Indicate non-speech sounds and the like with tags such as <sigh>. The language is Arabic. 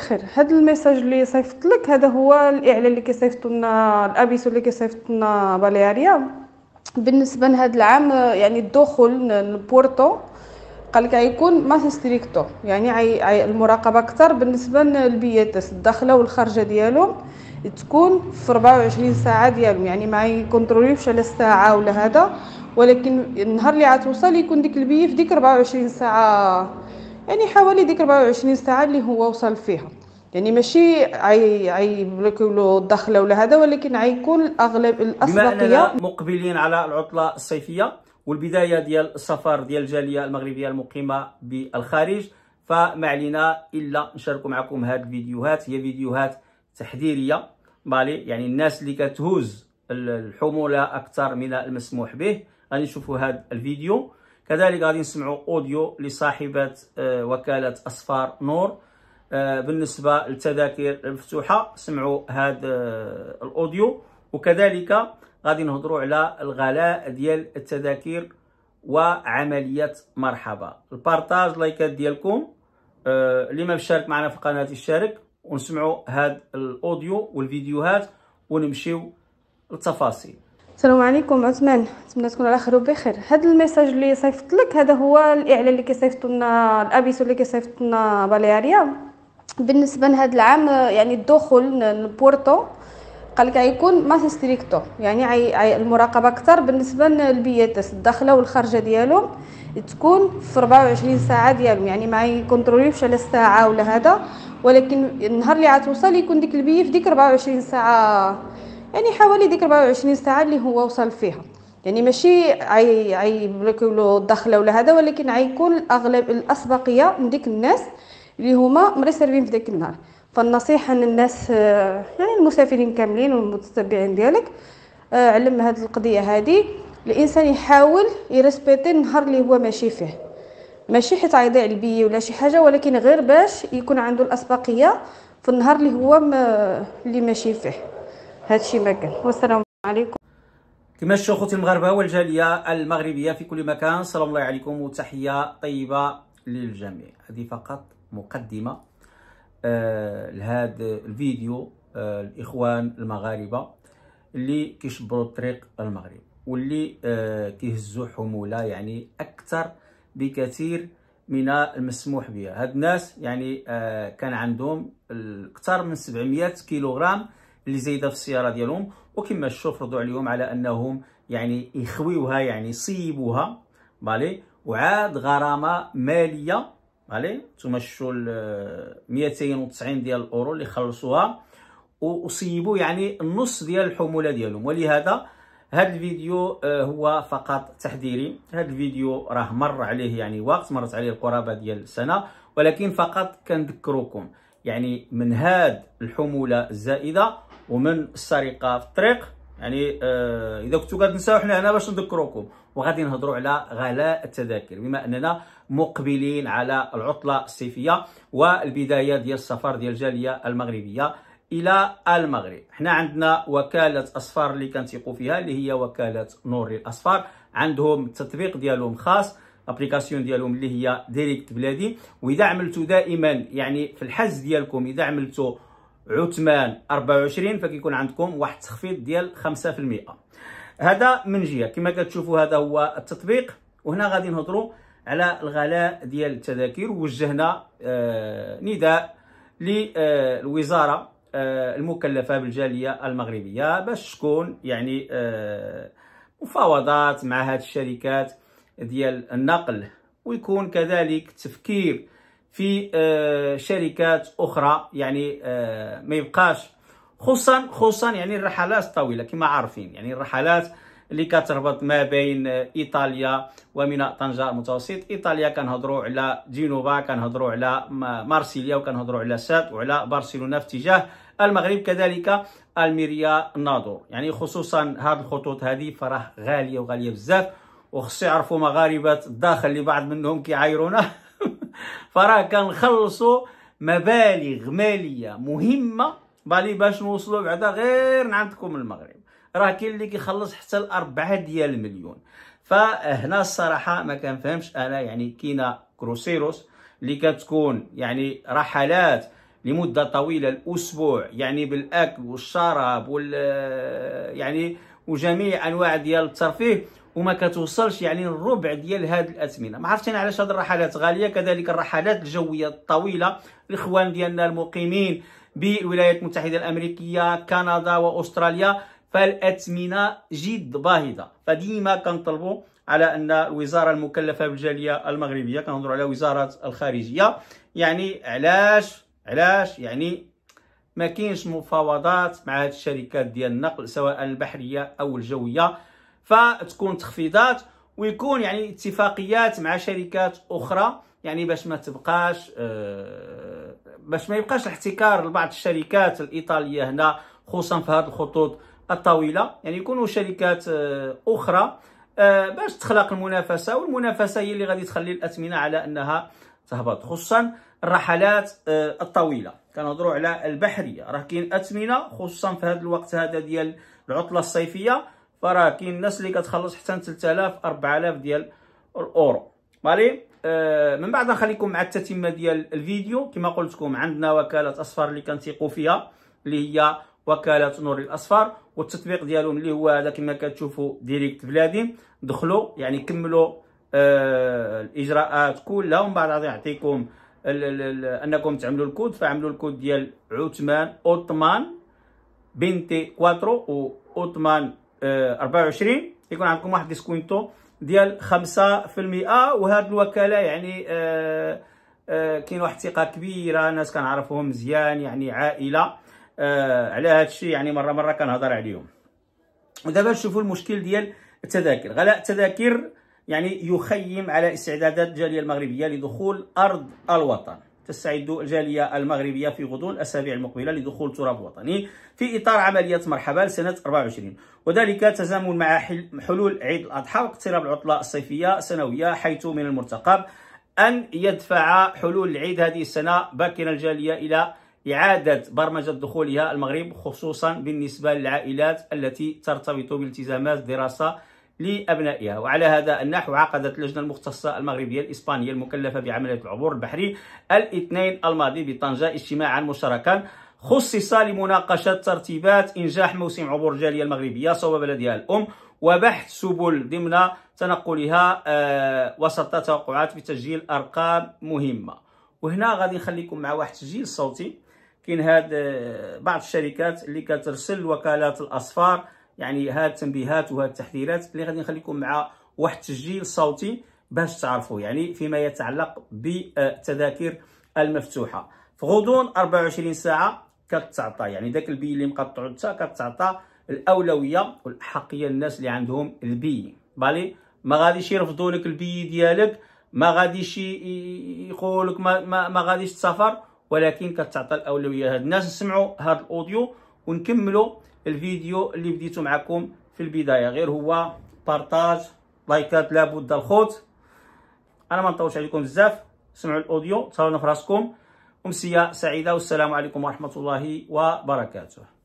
خير هذا الميساج اللي صيفط لك هذا هو الاعلان اللي كيصيفطوا لنا الابيسو اللي كيصيفط لنا باليريا بالنسبه لهذا العام يعني الدخول لبورتو قال لك غيكون ماس ستريكتو يعني عي عي المراقبه اكثر بالنسبه للبياتس الداخله والخارجه ديالهم تكون في 24 ساعه ديالهم يعني ما يكونتروليوش على الساعه ولا هذا ولكن النهار اللي عتوصل يكون ديك البيه في ديك 24 ساعه يعني حوالي ديك 24 ساعه اللي هو وصل فيها يعني ماشي عي له الدخله ولا هذا ولكن عيكون الاغلب الاسبقيه بما اننا مقبلين على العطله الصيفيه والبدايه ديال السفر ديال الجاليه المغربيه المقيمه بالخارج فما علينا الا نشاركوا معكم هاد الفيديوهات هي فيديوهات تحذيريه مالي يعني الناس اللي كتهوز الحموله اكثر من المسموح به غادي نشوفوا هذا الفيديو كذلك غادي نسمعوا اوديو لصاحبه آه، وكاله اصفار نور آه، بالنسبه للتذاكر المفتوحه سمعوا هذا آه، الاوديو وكذلك غادي نهضروا على الغلاء ديال التذاكر وعمليه مرحبا البارتاج لايكات ديالكم اللي ما مشارك معنا في القناه يشارك ونسمعوا هذا الاوديو والفيديوهات ونمشيو للتفاصيل السلام عليكم عثمان نتمنى تكون على خير وبخير هذا الميساج اللي صيفط لك هذا هو الاعلان اللي كيصيفط لنا الابيسو اللي كيصيفط لنا بلياريا بالنسبه لهذا العام يعني الدخول لبورتو قال لك غيكون ما ستريكتو يعني عي عي المراقبه اكثر بالنسبه للبياتس الداخله والخارجه ديالهم تكون في 24 ساعه ديالهم يعني ما يكونتروليوش على الساعه ولا هذا ولكن النهار اللي عتوصل يكون ديك البيه في ديك 24 ساعه يعني حوالي ديك 24 ساعه اللي هو وصل فيها يعني ماشي عي عي له الدخله ولا هذا ولكن عيكون الاغلب الاسبقيه من ديك الناس اللي هما مريسيرفين في ديك النهار فالنصيحه للناس يعني المسافرين كاملين والمتتبعين ديالك آه، علم هذه القضيه هذه الانسان يحاول يرسبيتي النهار اللي هو ماشي فيه ماشي حيت عيضيع البي ولا شي حاجه ولكن غير باش يكون عنده الاسبقيه في النهار اللي هو اللي ماشي فيه هادشي ما كان والسلام عليكم كما شفتوا اخوتي المغاربه والجاليه المغربيه في كل مكان سلام الله عليكم وتحيه طيبه للجميع هذه فقط مقدمه آه لهذا الفيديو آه الاخوان المغاربه اللي كيشبروا الطريق المغرب واللي آه كيهزوا حموله يعني اكثر بكثير من المسموح بها هاد الناس يعني آه كان عندهم اكثر من 700 كيلوغرام اللي زايده في السياره ديالهم وكما شوف ردوا عليهم على انهم يعني يخويوها يعني يصيبوها بالي وعاد غرامه ماليه بالي نتوما شو 290 ديال الاورو اللي خلصوها وصيبوا يعني النص ديال الحموله ديالهم ولهذا هذا الفيديو آه، هو فقط تحذيري هذا الفيديو راه مر عليه يعني وقت مرت عليه القرابه ديال السنه ولكن فقط كنذكركم يعني من هاد الحموله الزائده ومن السرقه في الطريق يعني آه اذا كنتو كتنساو حنا هنا باش نذكروكم وغادي نهضروا على غلاء التذاكر بما اننا مقبلين على العطله الصيفيه والبدايه ديال السفر ديال الجاليه المغربيه الى المغرب حنا عندنا وكاله اصفار اللي كنثيقوا فيها اللي هي وكاله نور الاصفار عندهم التطبيق ديالهم خاص الابليكاسيون ديالهم اللي هي ديريكت بلادي واذا عملتوا دائما يعني في الحجز ديالكم اذا عملتوا عثمان 24 فكيكون عندكم واحد التخفيض ديال 5% هذا من جهه كما كتشوفوا هذا هو التطبيق وهنا غادي نهضروا على الغلاء ديال التذاكر وجهنا آه نداء للوزاره آه المكلفه بالجاليه المغربيه باش تكون يعني آه مفاوضات مع هذه الشركات ديال النقل ويكون كذلك تفكير في آه، شركات اخرى يعني آه، ما يبقاش خصوصا خصوصا يعني الرحلات الطويله كما عارفين يعني الرحلات اللي كتربط ما بين آه، ايطاليا وميناء طنجه المتوسط ايطاليا كنهضروا على جينوفا كنهضروا على مارسيليا وكنهضروا على سات وعلى برشلونه في اتجاه المغرب كذلك الميريا نادو يعني خصوصا هاد الخطوط هذه فراه غاليه وغاليه بزاف وخصو يعرفوا مغاربه الداخل اللي بعض منهم كيعايرونا <laughs> فراه كنخلصوا مبالغ ماليه مهمه بالي باش نوصلوا بعدا غير عندكم المغرب راه كاين اللي كيخلص حتى الأربعة ديال المليون فهنا الصراحه ما كنفهمش انا يعني كاينه كروسيروس اللي كتكون يعني رحلات لمده طويله الاسبوع يعني بالاكل والشراب وال يعني وجميع انواع ديال الترفيه وما كتوصلش يعني الربع ديال هاد الاثمنه ما عرفتش انا علاش هاد الرحلات غاليه كذلك الرحلات الجويه الطويله الاخوان ديالنا المقيمين بالولايات المتحده الامريكيه كندا واستراليا فالاثمنه جد باهظه فديما كنطلبوا على ان الوزاره المكلفه بالجاليه المغربيه كنهضروا على وزاره الخارجيه يعني علاش علاش يعني ما كاينش مفاوضات مع هاد الشركات ديال النقل سواء البحريه او الجويه فتكون تخفيضات ويكون يعني اتفاقيات مع شركات اخرى يعني باش ما تبقاش آه، باش ما يبقاش الاحتكار لبعض الشركات الايطاليه هنا خصوصا في هذه الخطوط الطويله يعني يكونوا شركات آه، اخرى آه، باش تخلق المنافسه والمنافسه هي اللي غادي تخلي الاثمنه على انها تهبط خصوصا الرحلات الطويله كنهضروا على البحريه راه كاين اثمنه خصوصا في هذا الوقت هذا ديال العطله الصيفيه فراه كاين الناس اللي كتخلص حتى 3000 4000 ديال الاورو مالي آه من بعد نخليكم مع التتمه ديال الفيديو كما قلت لكم عندنا وكاله اصفر اللي كنثيقوا فيها اللي هي وكاله نور الاصفر والتطبيق ديالهم اللي هو هذا كما كتشوفوا ديريكت بلادي دخلوا يعني كملوا آه الاجراءات كلها ومن بعد غادي نعطيكم انكم تعملوا الكود فعملوا الكود ديال عثمان اوتمان بنتي كواترو و اوتمان 24 آه، يكون عندكم واحد ديسكوينتو ديال 5% وهاد الوكاله يعني آه، آه، كاين واحد الثقه كبيره ناس كنعرفوهم مزيان يعني عائله على هذا الشيء يعني مره مره كنهضر عليهم ودابا نشوفوا المشكل ديال التذاكر غلاء التذاكر يعني يخيم على استعدادات الجاليه المغربيه لدخول ارض الوطن تستعد الجالية المغربية في غضون الأسابيع المقبلة لدخول تراب وطني في إطار عملية مرحبا لسنه 24 وذلك تزامن مع حلول عيد الأضحى واقتراب العطلة الصيفية السنوية حيث من المرتقب أن يدفع حلول العيد هذه السنة باكر الجالية إلى إعادة برمجة دخولها المغرب خصوصا بالنسبة للعائلات التي ترتبط بالتزامات دراسة لأبنائها وعلى هذا النحو عقدت اللجنة المختصة المغربية الإسبانية المكلفة بعملية العبور البحري الاثنين الماضي بطنجة اجتماعا مشتركا خصص لمناقشة ترتيبات إنجاح موسم عبور الجالية المغربية صوب بلدها الأم وبحث سبل ضمن تنقلها آه، وسط توقعات بتسجيل أرقام مهمة وهنا غادي نخليكم مع واحد التسجيل صوتي كاين هاد آه، بعض الشركات اللي كترسل وكالات الأصفار يعني هاد التنبيهات وهاد التحذيرات اللي غادي نخليكم مع واحد التسجيل صوتي باش تعرفوا يعني فيما يتعلق بالتذاكر المفتوحه في غضون 24 ساعه كتعطى يعني داك البي اللي مقطعو حتى كتعطى الاولويه والاحقيه للناس اللي عندهم البي بالي ما غاديش يرفضوا لك البي ديالك ما غاديش يقول لك ما, ما, ما غاديش تسافر ولكن كتعطى الاولويه هاد الناس نسمعوا هاد الاوديو ونكملوا الفيديو اللي بديتو معكم في البدايه غير هو بارتاج لايكات لابد الخوت انا ما نطولش عليكم بزاف سمعوا الاوديو تهلاو في راسكم امسيه سعيده والسلام عليكم ورحمه الله وبركاته